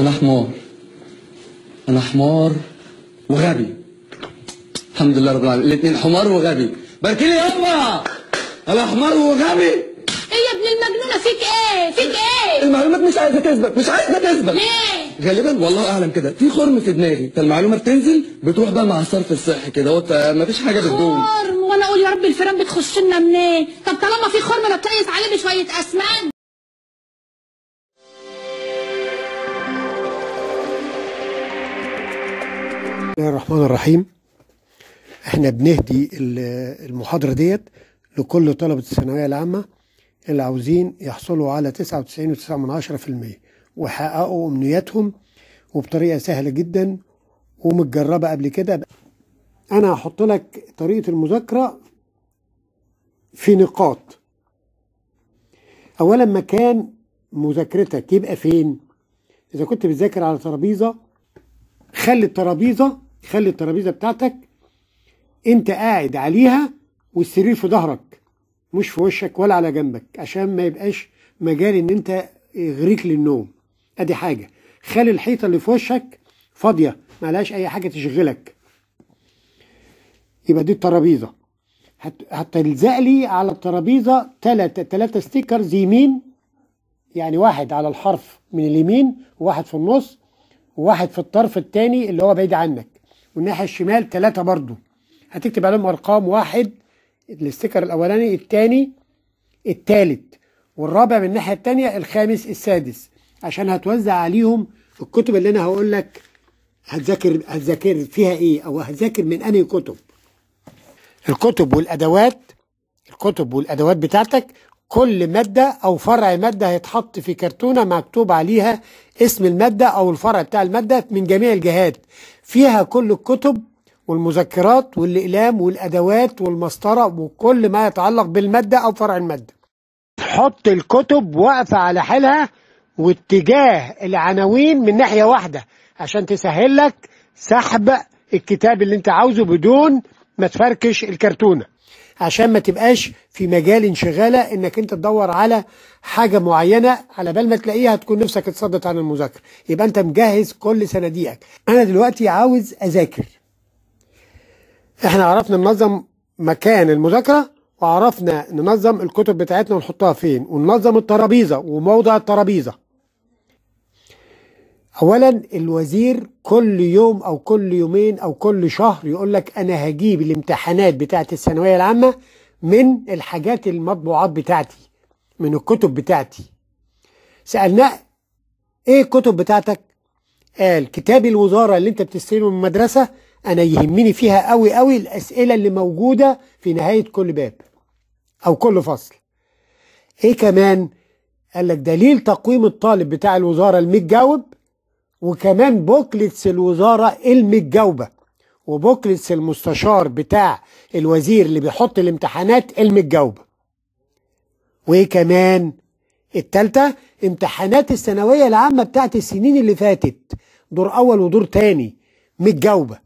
انا حمار انا حمار وغبي الحمد لله رب العالمين الاثنين حمار وغبي باركي لي يابا انا حمار وغبي ايه يا ابن المجنونه فيك ايه فيك ايه المعلومات مش عايزه تثبت مش عايزه تثبت ليه غالبا والله اعلم كده في خرم في دماغي فالمعلومه بتنزل بتروح بقى مع الصرف الصحي كده هو مفيش حاجه بتدوم خرم وانا اقول يا رب الفيران بتخش لنا منين طب طالما في خرم انا طايس عليه بشويه اسمنت الله الرحمن الرحيم احنا بنهدي المحاضرة ديت لكل طلبة الثانوية العامة اللي عاوزين يحصلوا على 99.9% ويحققوا أمنياتهم وبطريقة سهلة جدا ومتجربة قبل كده أنا هحط لك طريقة المذاكرة في نقاط أولا مكان مذاكرتك يبقى فين؟ إذا كنت بتذاكر على ترابيزة خلي الترابيزة تخلي الترابيزه بتاعتك انت قاعد عليها والسرير في ظهرك مش في وشك ولا على جنبك عشان ما يبقاش مجال ان انت يغريك للنوم ادي حاجه خلي الحيطه اللي في وشك فاضيه ما لهاش اي حاجه تشغلك يبقى دي الترابيزه هتلزق لي على الترابيزه ثلاثة ثلاثة ستيكرز يمين يعني واحد على الحرف من اليمين وواحد في النص وواحد في الطرف الثاني اللي هو بعيد عنك والناحية الشمال ثلاثة برضو هتكتب عليهم أرقام واحد الاستيكر الأولاني الثاني الثالث والرابع من الناحية الثانية الخامس السادس عشان هتوزع عليهم الكتب اللي أنا هقول لك هتذاكر هتذاكر فيها إيه أو هتذاكر من أنهي كتب الكتب والأدوات الكتب والأدوات بتاعتك كل مادة أو فرع مادة هيتحط في كرتونة مكتوب عليها اسم المادة أو الفرع بتاع المادة من جميع الجهات فيها كل الكتب والمذكرات والأقلام والأدوات والمسطرة وكل ما يتعلق بالمادة أو فرع المادة حط الكتب واقفة على حالها واتجاه العناوين من ناحية واحدة عشان تسهل لك سحب الكتاب اللي انت عاوزه بدون ما تفركش الكرتونه عشان ما تبقاش في مجال انشغاله انك انت تدور على حاجه معينه على بال ما تلاقيها تكون نفسك اتصدت عن المذاكره يبقى انت مجهز كل صناديقك انا دلوقتي عاوز اذاكر احنا عرفنا ننظم مكان المذاكره وعرفنا ننظم الكتب بتاعتنا ونحطها فين وننظم الترابيزه وموضع الترابيزه اولا الوزير كل يوم او كل يومين او كل شهر يقول لك انا هجيب الامتحانات بتاعه الثانويه العامه من الحاجات المطبوعات بتاعتي من الكتب بتاعتي سالناه ايه الكتب بتاعتك قال كتاب الوزاره اللي انت بتستلمه من المدرسه انا يهمني فيها قوي قوي الاسئله اللي موجوده في نهايه كل باب او كل فصل ايه كمان قال لك دليل تقويم الطالب بتاع الوزاره المتجاوب وكمان بوكلتس الوزارة المتجاوبة وبوكلتس المستشار بتاع الوزير اللي بيحط الامتحانات المتجاوبة وكمان الثالثه التالتة امتحانات الثانوية العامة بتاعت السنين اللي فاتت دور أول ودور تاني متجاوبة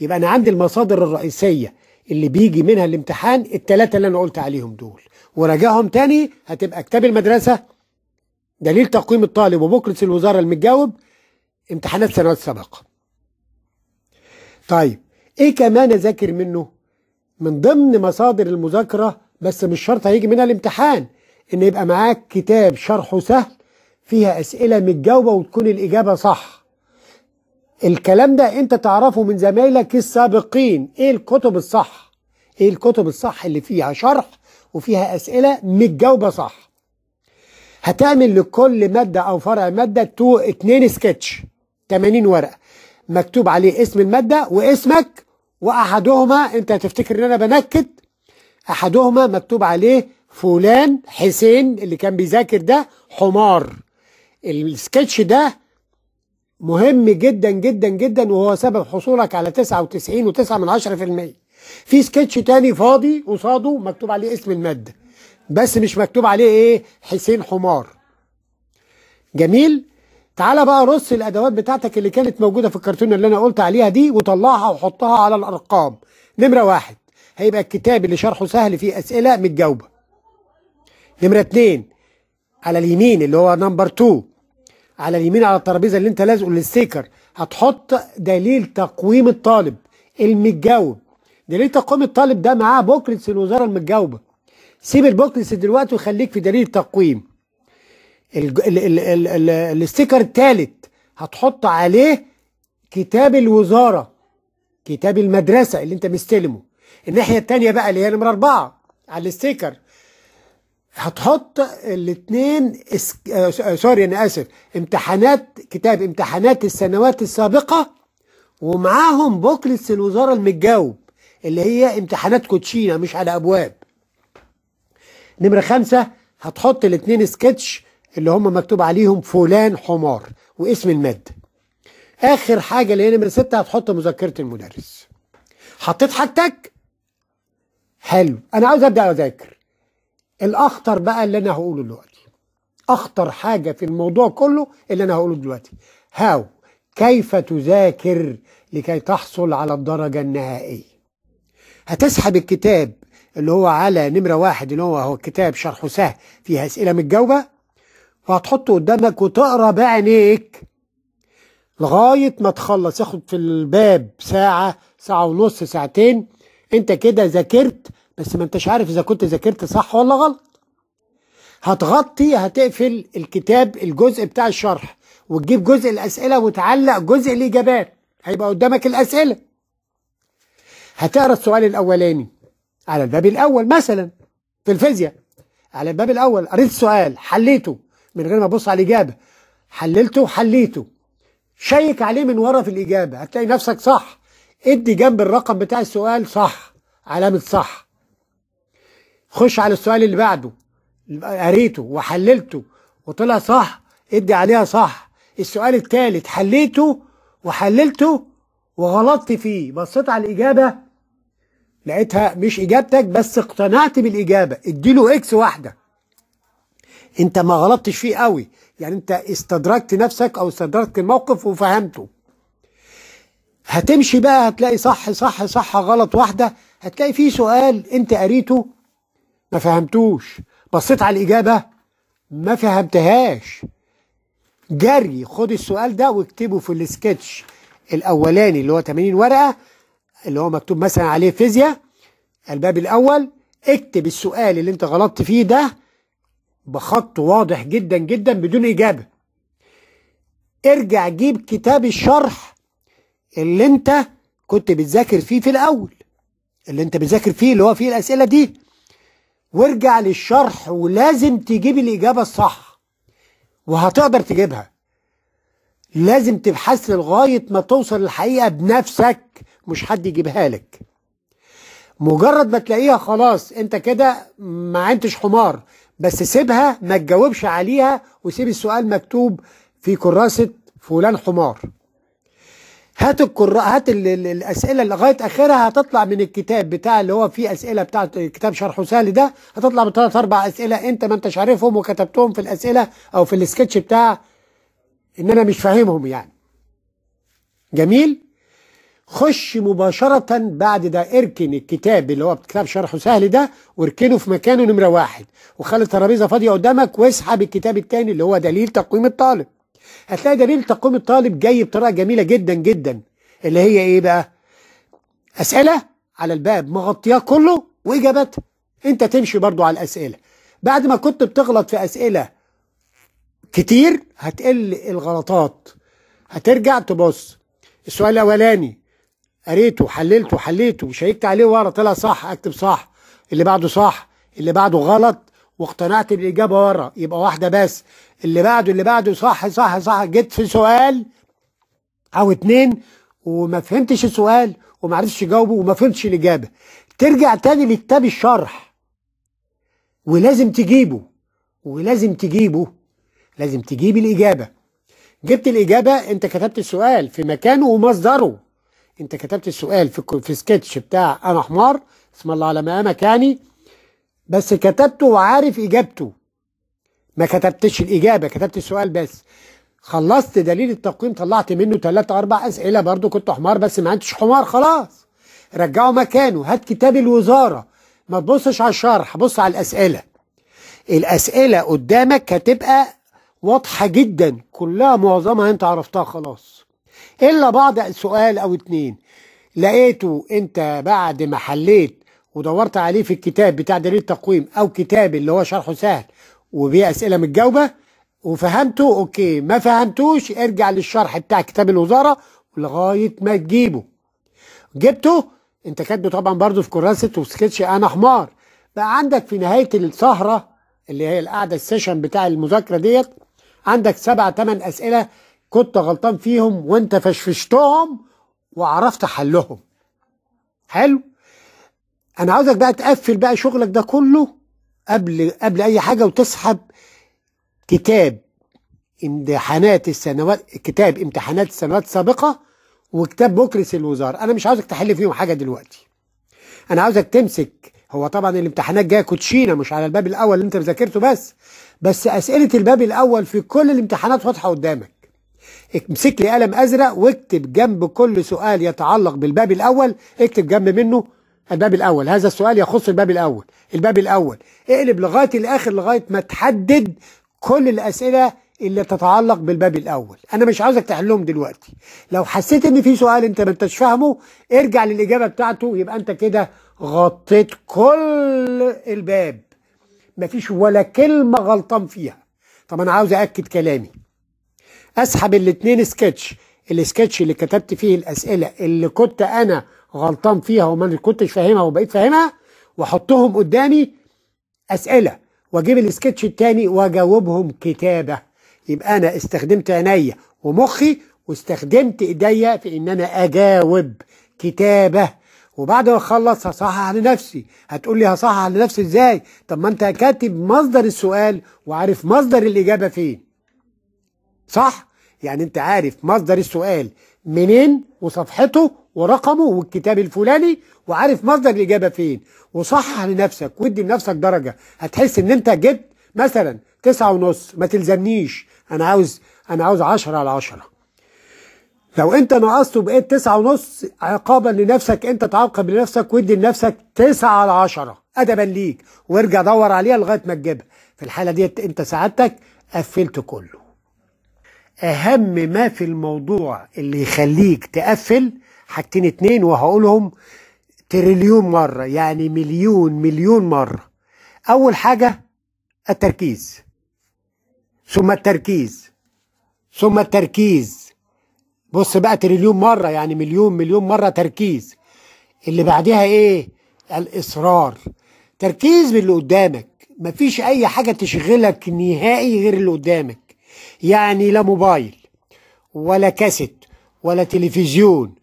يبقى أنا عندي المصادر الرئيسية اللي بيجي منها الامتحان التلاتة اللي أنا قلت عليهم دول وراجعهم تاني هتبقى كتاب المدرسة دليل تقويم الطالب وبكرة الوزارة المتجاوب امتحانات سنوات سابقة طيب ايه كمان اذاكر منه من ضمن مصادر المذاكرة بس مش شرط هيجي منها الامتحان ان يبقى معاك كتاب شرحه سهل فيها اسئلة متجاوبة وتكون الاجابة صح الكلام ده انت تعرفه من زمايلك السابقين ايه الكتب الصح ايه الكتب الصح اللي فيها شرح وفيها اسئلة متجاوبة صح هتعمل لكل مادة او فرع مادة تو اتنين سكتش 80 ورقة مكتوب عليه اسم المادة واسمك وأحدهما أنت هتفتكر إن أنا بنكت أحدهما مكتوب عليه فلان حسين اللي كان بيذاكر ده حمار السكتش ده مهم جدا جدا جدا وهو سبب حصولك على 99 و9 من 10% في سكتش تاني فاضي قصاده مكتوب عليه اسم المادة بس مش مكتوب عليه ايه حسين حمار جميل تعالى بقى رص الادوات بتاعتك اللي كانت موجوده في الكرتونه اللي انا قلت عليها دي وطلعها وحطها على الارقام نمره واحد هيبقى الكتاب اللي شرحه سهل فيه اسئله متجاوبه نمره اتنين على اليمين اللي هو نمبر 2 على اليمين على الترابيزه اللي انت لازقه للستيكر هتحط دليل تقويم الطالب المتجاوب دليل تقويم الطالب ده معاه بوكلتس الوزاره المتجاوبه سيب البوكلتس دلوقتي وخليك في دليل التقويم الاستيكر الثالث هتحط عليه كتاب الوزارة كتاب المدرسة اللي انت مستلمه الناحية الثانيه بقى اللي هي نمرة أربعة على الاستيكر هتحط الاثنين آه، سوري انا اسف امتحانات كتاب امتحانات السنوات السابقه ومعاهم بوكلتس الوزاره المتجاوب اللي هي امتحانات كوتشينه مش على ابواب نمره خمسة هتحط الاثنين سكتش اللي هم مكتوب عليهم فلان حمار واسم المادة آخر حاجة اللي هي نمرة ستة هتحط مذكرة المدرس حطيت حاجتك حلو أنا عاوز أبدأ أذاكر الأخطر بقى اللي أنا هقوله دلوقتي أخطر حاجة في الموضوع كله اللي أنا هقوله دلوقتي هاو كيف تذاكر لكي تحصل على الدرجة النهائية هتسحب الكتاب اللي هو على نمرة واحد اللي هو هو كتاب شرحه سهل فيها أسئلة متجاوبة وهتحطه قدامك وتقرا بعينيك لغايه ما تخلص ياخد في الباب ساعه ساعه ونص ساعتين انت كده ذاكرت بس ما انتش عارف اذا كنت ذاكرت صح ولا غلط هتغطي هتقفل الكتاب الجزء بتاع الشرح وتجيب جزء الاسئله وتعلق جزء الاجابات هيبقى قدامك الاسئله هتقرا السؤال الاولاني على الباب الاول مثلا في الفيزياء على الباب الاول قريت السؤال حليته من غير ما ابص على الاجابه حللته حليته شيك عليه من ورا في الاجابه هتلاقي نفسك صح ادي جنب الرقم بتاع السؤال صح علامه صح خش على السؤال اللي بعده قريته وحللته وطلع صح ادي عليها صح السؤال الثالث حليته وحللته وغلطت فيه بصيت على الاجابه لقيتها مش اجابتك بس اقتنعت بالاجابه اديله اكس واحده انت ما غلطتش فيه قوي يعني انت استدركت نفسك او استدركت الموقف وفهمته هتمشي بقى هتلاقي صح صح صح غلط واحدة هتلاقي فيه سؤال انت قريته ما فهمتوش بصيت على الإجابة ما فهمتهاش جري خد السؤال ده واكتبه في السكتش الأولاني اللي هو 80 ورقة اللي هو مكتوب مثلا عليه فيزياء الباب الأول اكتب السؤال اللي انت غلطت فيه ده بخط واضح جدا جدا بدون إجابة ارجع جيب كتاب الشرح اللي انت كنت بتذاكر فيه في الأول اللي انت بتذاكر فيه اللي هو فيه الأسئلة دي وارجع للشرح ولازم تجيب الإجابة الصح وهتقدر تجيبها لازم تبحث لغاية ما توصل للحقيقة بنفسك مش حد يجيبها لك مجرد ما تلاقيها خلاص انت كده ما عنتش حمار بس سيبها ما تجاوبش عليها وسيب السؤال مكتوب في كراسة فلان حمار هات الكرا... هات ال... ال... الاسئله لغايه اخرها هتطلع من الكتاب بتاع اللي هو فيه اسئله بتاع كتاب شرح سهل ده هتطلع بثلاث اربع اسئله انت ما انتش عارفهم وكتبتهم في الاسئله او في السكتش بتاع ان انا مش فاهمهم يعني جميل خش مباشرة بعد ده اركن الكتاب اللي هو كتاب شرحه سهل ده واركنه في مكانه نمرة واحد وخلي الترابيزة فاضية قدامك واسحب الكتاب التاني اللي هو دليل تقويم الطالب هتلاقي دليل تقويم الطالب جاي بطريقة جميلة جدا جدا اللي هي ايه بقى اسئلة على الباب مغطياه كله واجابات انت تمشي برضو على الاسئلة بعد ما كنت بتغلط في اسئلة كتير هتقل الغلطات هترجع تبص السؤال الاولاني قريته حللته حليته وشيكت عليه ورا طلع صح اكتب صح اللي بعده صح اللي بعده غلط واقتنعت بالاجابه ورا يبقى واحده بس اللي بعده اللي بعده صح صح صح جيت في سؤال او اتنين وما فهمتش السؤال وما عرفتش اجاوبه وما فهمتش الاجابه ترجع تاني لكتاب الشرح ولازم تجيبه ولازم تجيبه لازم تجيب الاجابه جبت الاجابه انت كتبت السؤال في مكانه ومصدره انت كتبت السؤال في في سكتش بتاع انا حمار اسم الله على مقامك يعني بس كتبته وعارف اجابته ما كتبتش الاجابه كتبت السؤال بس خلصت دليل التقويم طلعت منه ثلاثة أربع اسئله برضو كنت حمار بس ما عندش حمار خلاص رجعه مكانه هات كتاب الوزاره ما تبصش على الشرح بص على الاسئله الاسئله قدامك هتبقى واضحه جدا كلها معظمها انت عرفتها خلاص الا بعض سؤال او اتنين لقيته انت بعد ما حليت ودورت عليه في الكتاب بتاع دليل التقويم او كتاب اللي هو شرحه سهل وبيه اسئله متجاوبه وفهمته اوكي ما فهمتوش ارجع للشرح بتاع كتاب الوزاره لغايه ما تجيبه جبته انت كاتبه طبعا برضه في كراسه وسكتش انا حمار بقى عندك في نهايه السهره اللي هي القعده السيشن بتاع المذاكره ديت عندك سبع ثمان اسئله كنت غلطان فيهم وانت فشفشتهم وعرفت حلهم حلو انا عاوزك بقى تقفل بقى شغلك ده كله قبل قبل اي حاجه وتسحب كتاب امتحانات السنوات كتاب امتحانات السنوات السابقه وكتاب بكرس الوزاره انا مش عاوزك تحل فيهم حاجه دلوقتي انا عاوزك تمسك هو طبعا الامتحانات جايه كوتشينه مش على الباب الاول اللي انت مذاكرته بس بس اسئله الباب الاول في كل الامتحانات واضحه قدامك امسك لي قلم ازرق واكتب جنب كل سؤال يتعلق بالباب الاول اكتب جنب منه الباب الاول هذا السؤال يخص الباب الاول الباب الاول اقلب لغايه الاخر لغايه ما تحدد كل الاسئله اللي تتعلق بالباب الاول انا مش عاوزك تحلهم دلوقتي لو حسيت ان في سؤال انت ما انتش فاهمه ارجع للاجابه بتاعته يبقى انت كده غطيت كل الباب مفيش ولا كلمه غلطان فيها طب انا عاوز اكد كلامي اسحب الاثنين سكتش السكتش اللي كتبت فيه الاسئله اللي كنت انا غلطان فيها وما كنتش فاهمها وبقيت فاهمها واحطهم قدامي اسئله واجيب السكتش الثاني واجاوبهم كتابه يبقى انا استخدمت عينيا ومخي واستخدمت ايديا في ان انا اجاوب كتابه وبعد ما اخلص هصحح لنفسي هتقول لي هصحح لنفسي ازاي طب ما انت كاتب مصدر السؤال وعارف مصدر الاجابه فين صح يعني انت عارف مصدر السؤال منين وصفحته ورقمه والكتاب الفلاني وعارف مصدر الإجابة فين وصحح لنفسك وادي لنفسك درجة هتحس ان انت جبت مثلا تسعة ونص ما تلزمنيش انا عاوز انا عاوز 10 على 10 لو انت نقصت وبقيت تسعة ونص عقابا لنفسك انت تعاقب لنفسك وادي لنفسك تسعة على 10 ادبا ليك وارجع دور عليها لغاية ما تجيبها في الحالة دي انت سعادتك قفلت كله اهم ما في الموضوع اللي يخليك تقفل حاجتين اتنين وهقولهم تريليون مرة يعني مليون مليون مرة اول حاجة التركيز ثم التركيز ثم التركيز بص بقى تريليون مرة يعني مليون مليون مرة تركيز اللي بعدها ايه الاصرار تركيز باللي قدامك مفيش اي حاجة تشغلك نهائي غير اللي قدامك يعني لا موبايل ولا كاسيت ولا تلفزيون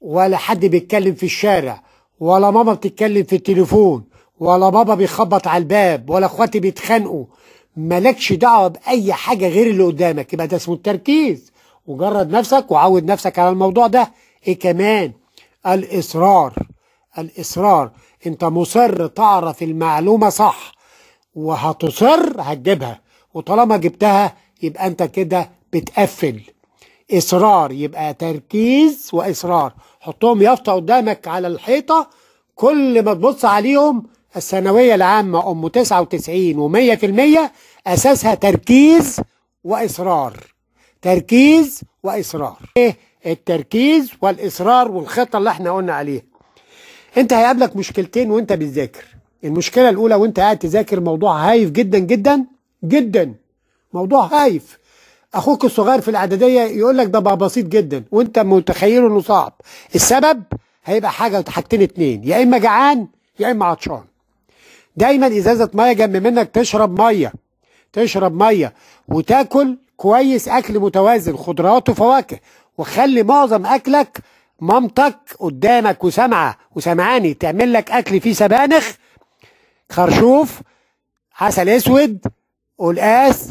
ولا حد بيتكلم في الشارع ولا ماما بتتكلم في التليفون ولا بابا بيخبط على الباب ولا اخواتي بيتخانقوا مالكش دعوه باي حاجه غير اللي قدامك يبقى ده اسمه التركيز وجرد نفسك وعود نفسك على الموضوع ده ايه كمان الاصرار الاصرار انت مصر تعرف المعلومه صح وهتصر هتجيبها وطالما جبتها يبقى انت كده بتقفل اصرار يبقى تركيز واصرار حطهم يافطه قدامك على الحيطه كل ما تبص عليهم الثانويه العامه ام 99 و100% اساسها تركيز واصرار تركيز واصرار ايه التركيز والاصرار والخطه اللي احنا قلنا عليها انت هيقابلك مشكلتين وانت بتذاكر المشكله الاولى وانت قاعد تذاكر موضوع هايف جدا جدا جدا موضوع هايف اخوك الصغير في الاعداديه يقول لك ده بقى بسيط جدا وانت متخيله انه صعب السبب هيبقى حاجه حاجتين اتنين يا اما جعان يا اما عطشان دايما ازازه ميه جنب منك تشرب ميه تشرب ميه وتاكل كويس اكل متوازن خضروات وفواكه وخلي معظم اكلك مامتك قدامك وسامعه وسامعاني تعمل لك اكل فيه سبانخ خرشوف عسل اسود قلقاس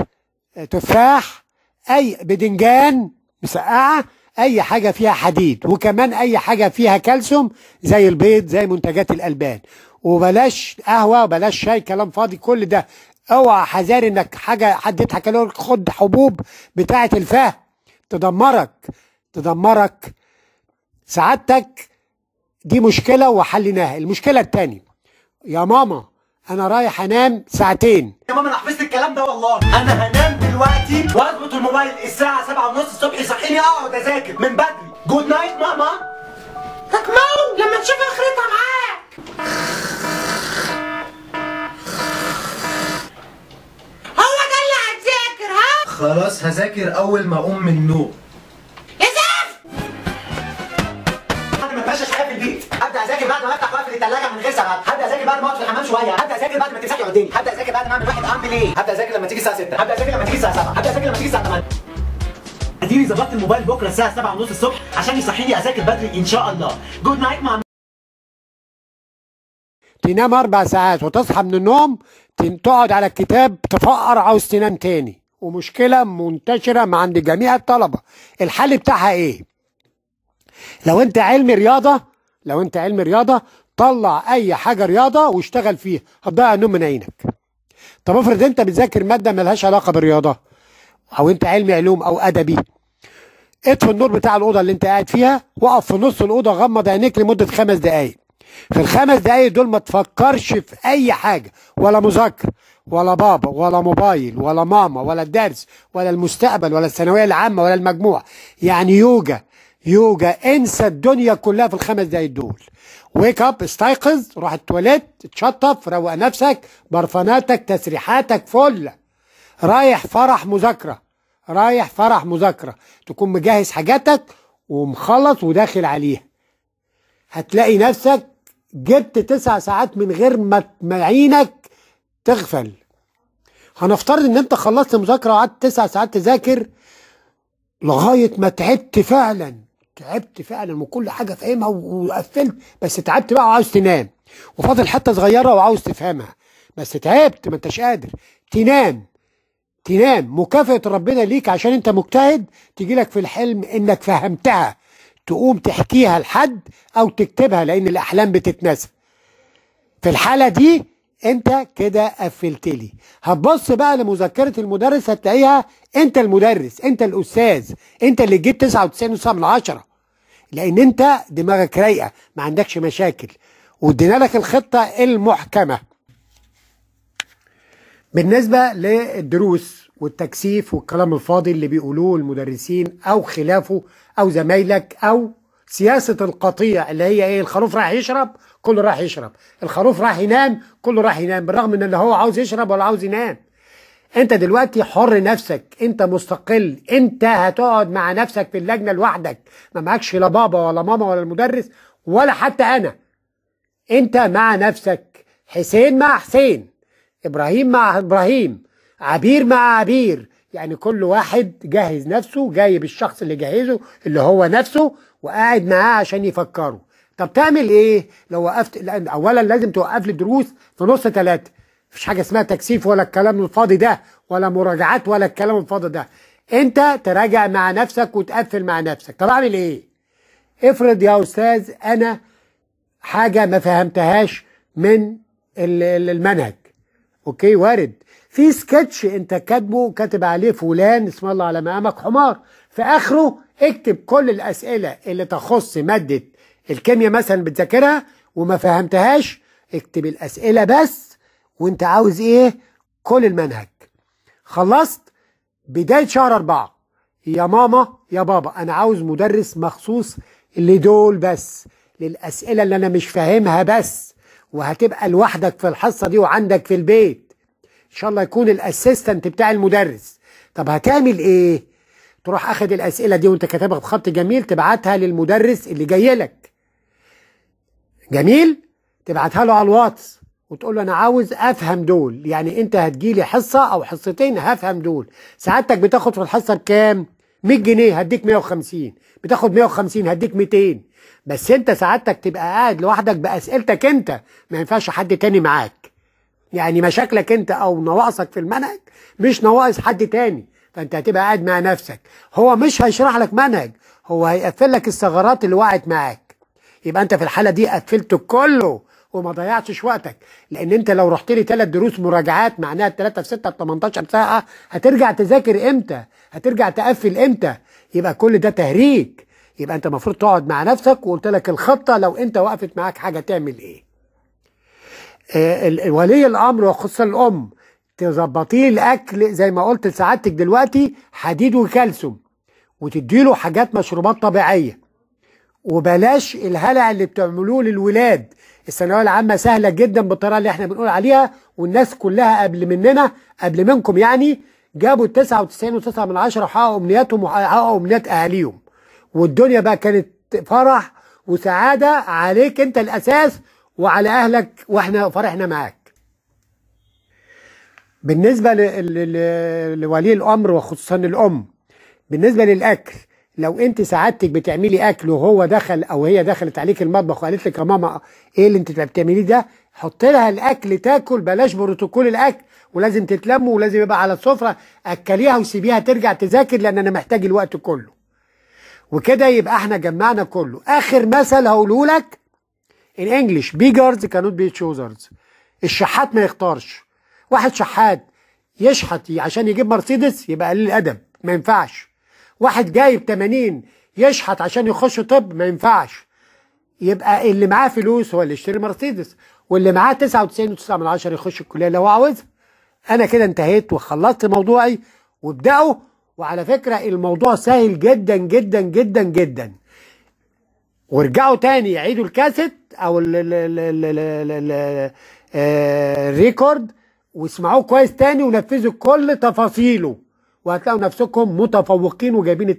تفاح اي بدنجان مسقعه اي حاجه فيها حديد وكمان اي حاجه فيها كالسيوم زي البيض زي منتجات الالبان وبلاش قهوه وبلاش شاي كلام فاضي كل ده اوعى حذار انك حاجه حد يضحك لك خد حبوب بتاعه الفه تدمرك تدمرك سعادتك دي مشكله وحليناها المشكله الثانيه يا ماما انا رايح انام ساعتين يا ماما انا حفظت الكلام ده والله انا هنام دلوقتي واظبط الموبايل الساعه 7:30 الصبح صحيني اقعد اذاكر من بدري جود نايت ماما هتموت لما تشوف اخرتها معاك هو ده اللي هتذاكر ها خلاص هذاكر اول ما اقوم من النوم انا هفتح في الثلاجه من غير سبب هبدا اذاكر بعد ما اقعد في الحمام شويه هبدا اذاكر بعد ما التمساح يقعد قدامي هبدا اذاكر بعد ما اعمل واحد عام بليه هبدا اذاكر لما تيجي الساعه 6 هبدا اذاكر لما تيجي الساعه 7 هبدا اذاكر لما تيجي الساعه 8 اديني ظبطت الموبايل بكره الساعه 7:30 الصبح عشان يصحيني اذاكر بدري ان شاء الله جود نايت مع تنام اربع ساعات وتصحى من النوم تقعد على الكتاب تفقر عاوز تنام تاني ومشكله منتشره مع عند جميع الطلبه الحل بتاعها ايه لو انت علمي رياضه لو انت علم رياضه طلع اي حاجه رياضه واشتغل فيها هتضيع النوم من عينك طب افرض انت بتذاكر ماده ملهاش علاقه بالرياضه او انت علمي علوم او ادبي اطفي النور بتاع الاوضه اللي انت قاعد فيها وقف في نص الاوضه غمض عينيك لمده خمس دقائق في الخمس دقايق دول ما تفكرش في اي حاجه ولا مذاكره ولا بابا ولا موبايل ولا ماما ولا الدرس ولا المستقبل ولا الثانويه العامه ولا المجموع يعني يوجا يوجا انسى الدنيا كلها في الخمس دقايق دول ويك اب استيقظ روح التواليت اتشطف روق نفسك برفاناتك تسريحاتك فل رايح فرح مذاكره رايح فرح مذاكره تكون مجهز حاجاتك ومخلص وداخل عليها هتلاقي نفسك جبت تسع ساعات من غير ما عينك تغفل هنفترض ان انت خلصت مذاكره وقعدت تسع ساعات تذاكر لغايه ما تعبت فعلا تعبت فعلا وكل حاجه فاهمها وقفلت بس تعبت بقى وعاوز تنام وفاضل حته صغيره وعاوز تفهمها بس تعبت ما انتش قادر تنام تنام مكافاه ربنا ليك عشان انت مجتهد تيجي لك في الحلم انك فهمتها تقوم تحكيها لحد او تكتبها لان الاحلام بتتنسى في الحاله دي انت كده قفلت لي هتبص بقى لمذكره المدرس هتلاقيها انت المدرس انت الاستاذ انت اللي جبت 99.9 من عشرة لان انت دماغك رايقه ما عندكش مشاكل وادينا لك الخطه المحكمه بالنسبه للدروس والتكثيف والكلام الفاضي اللي بيقولوه المدرسين او خلافه او زمايلك او سياسه القطيع اللي هي ايه الخروف راح يشرب كله راح يشرب الخروف راح ينام كله راح ينام بالرغم ان اللي هو عاوز يشرب ولا عاوز ينام انت دلوقتي حر نفسك انت مستقل انت هتقعد مع نفسك في اللجنه لوحدك ما معكش لا بابا ولا ماما ولا المدرس ولا حتى انا انت مع نفسك حسين مع حسين ابراهيم مع ابراهيم عبير مع عبير يعني كل واحد جهز نفسه جايب الشخص اللي جهزه اللي هو نفسه وقاعد معاه عشان يفكره طب تعمل ايه لو وقفت اولا لازم توقف لي الدروس في نص ثلاثه مفيش حاجه اسمها تكثيف ولا الكلام الفاضي ده ولا مراجعات ولا الكلام الفاضي ده انت تراجع مع نفسك وتقفل مع نفسك طب اعمل ايه افرض يا استاذ انا حاجه ما فهمتهاش من المنهج اوكي وارد في سكتش انت كاتبه كاتب عليه فلان اسم الله على مقامك حمار في اخره اكتب كل الاسئله اللي تخص ماده الكيمياء مثلا بتذاكرها وما فهمتهاش اكتب الاسئله بس وانت عاوز ايه كل المنهج خلصت بداية شهر أربعة يا ماما يا بابا أنا عاوز مدرس مخصوص لدول بس للأسئلة اللي أنا مش فاهمها بس وهتبقى لوحدك في الحصة دي وعندك في البيت إن شاء الله يكون الأسيستنت بتاع المدرس طب هتعمل إيه؟ تروح أخد الأسئلة دي وأنت كاتبها بخط جميل تبعتها للمدرس اللي جاي لك جميل؟ تبعتها له على الواتس وتقول له انا عاوز افهم دول يعني انت هتجيلي حصه او حصتين هفهم دول سعادتك بتاخد في الحصه بكام 100 جنيه هديك 150 بتاخد 150 هديك 200 بس انت سعادتك تبقى قاعد لوحدك باسئلتك انت ما ينفعش حد تاني معاك يعني مشاكلك انت او نواقصك في المنهج مش نواقص حد تاني فانت هتبقى قاعد مع نفسك هو مش هيشرح لك منهج هو هيقفل لك الثغرات اللي وقعت معاك يبقى انت في الحاله دي قفلته كله وما ضيعتش وقتك لان انت لو رحت لي ثلاث دروس مراجعات معناها 3 في 6 ب 18 ساعه هترجع تذاكر امتى هترجع تقفل امتى يبقى كل ده تهريج يبقى انت المفروض تقعد مع نفسك وقلت لك الخطه لو انت وقفت معاك حاجه تعمل ايه آه، ولي الامر وخصوصا الام تظبطيه الاكل زي ما قلت لسعادتك دلوقتي حديد وكالسيوم وتديله حاجات مشروبات طبيعيه وبلاش الهلع اللي بتعملوه للولاد الثانويه العامه سهله جدا بالطريقه اللي احنا بنقول عليها والناس كلها قبل مننا قبل منكم يعني جابوا 99.9 من عشرة وحققوا امنياتهم وحققوا امنيات اهاليهم والدنيا بقى كانت فرح وسعاده عليك انت الاساس وعلى اهلك واحنا فرحنا معاك بالنسبه لولي الامر وخصوصا الام بالنسبه للاكل لو انت سعادتك بتعملي اكل وهو دخل او هي دخلت عليك المطبخ وقالت لك يا ماما ايه اللي انت بتعمليه ده حط لها الاكل تاكل بلاش بروتوكول الاكل ولازم تتلم ولازم يبقى على السفره اكليها وسيبيها ترجع تذاكر لان انا محتاج الوقت كله وكده يبقى احنا جمعنا كله اخر مثل هقوله لك ان انجلش بيجرز كانوت بي تشوزرز الشحات ما يختارش واحد شحات يشحت عشان يجيب مرسيدس يبقى قليل الادب ما ينفعش واحد جايب 80 يشحت عشان يخش طب ما ينفعش يبقى اللي معاه فلوس هو اللي يشتري مرسيدس واللي معاه 99.9 من عشرة يخش الكليه اللي هو عاوزها انا كده انتهيت وخلصت موضوعي وابداوا وعلى فكره الموضوع سهل جدا جدا جدا جدا وارجعوا تاني يعيدوا الكاسيت او آه، الريكورد واسمعوه كويس تاني ونفذوا كل تفاصيله وهتلاقوا نفسكم متفوقين وجايبين ال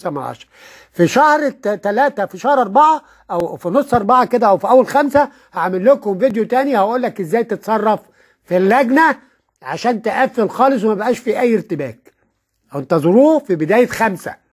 99.9 من عشرة. في شهر 3 في شهر 4 او في نص 4 كده او في اول 5 هعمل لكم فيديو تاني هقول لك ازاي تتصرف في اللجنه عشان تقفل خالص وما بقاش في اي ارتباك. انتظروه في بدايه 5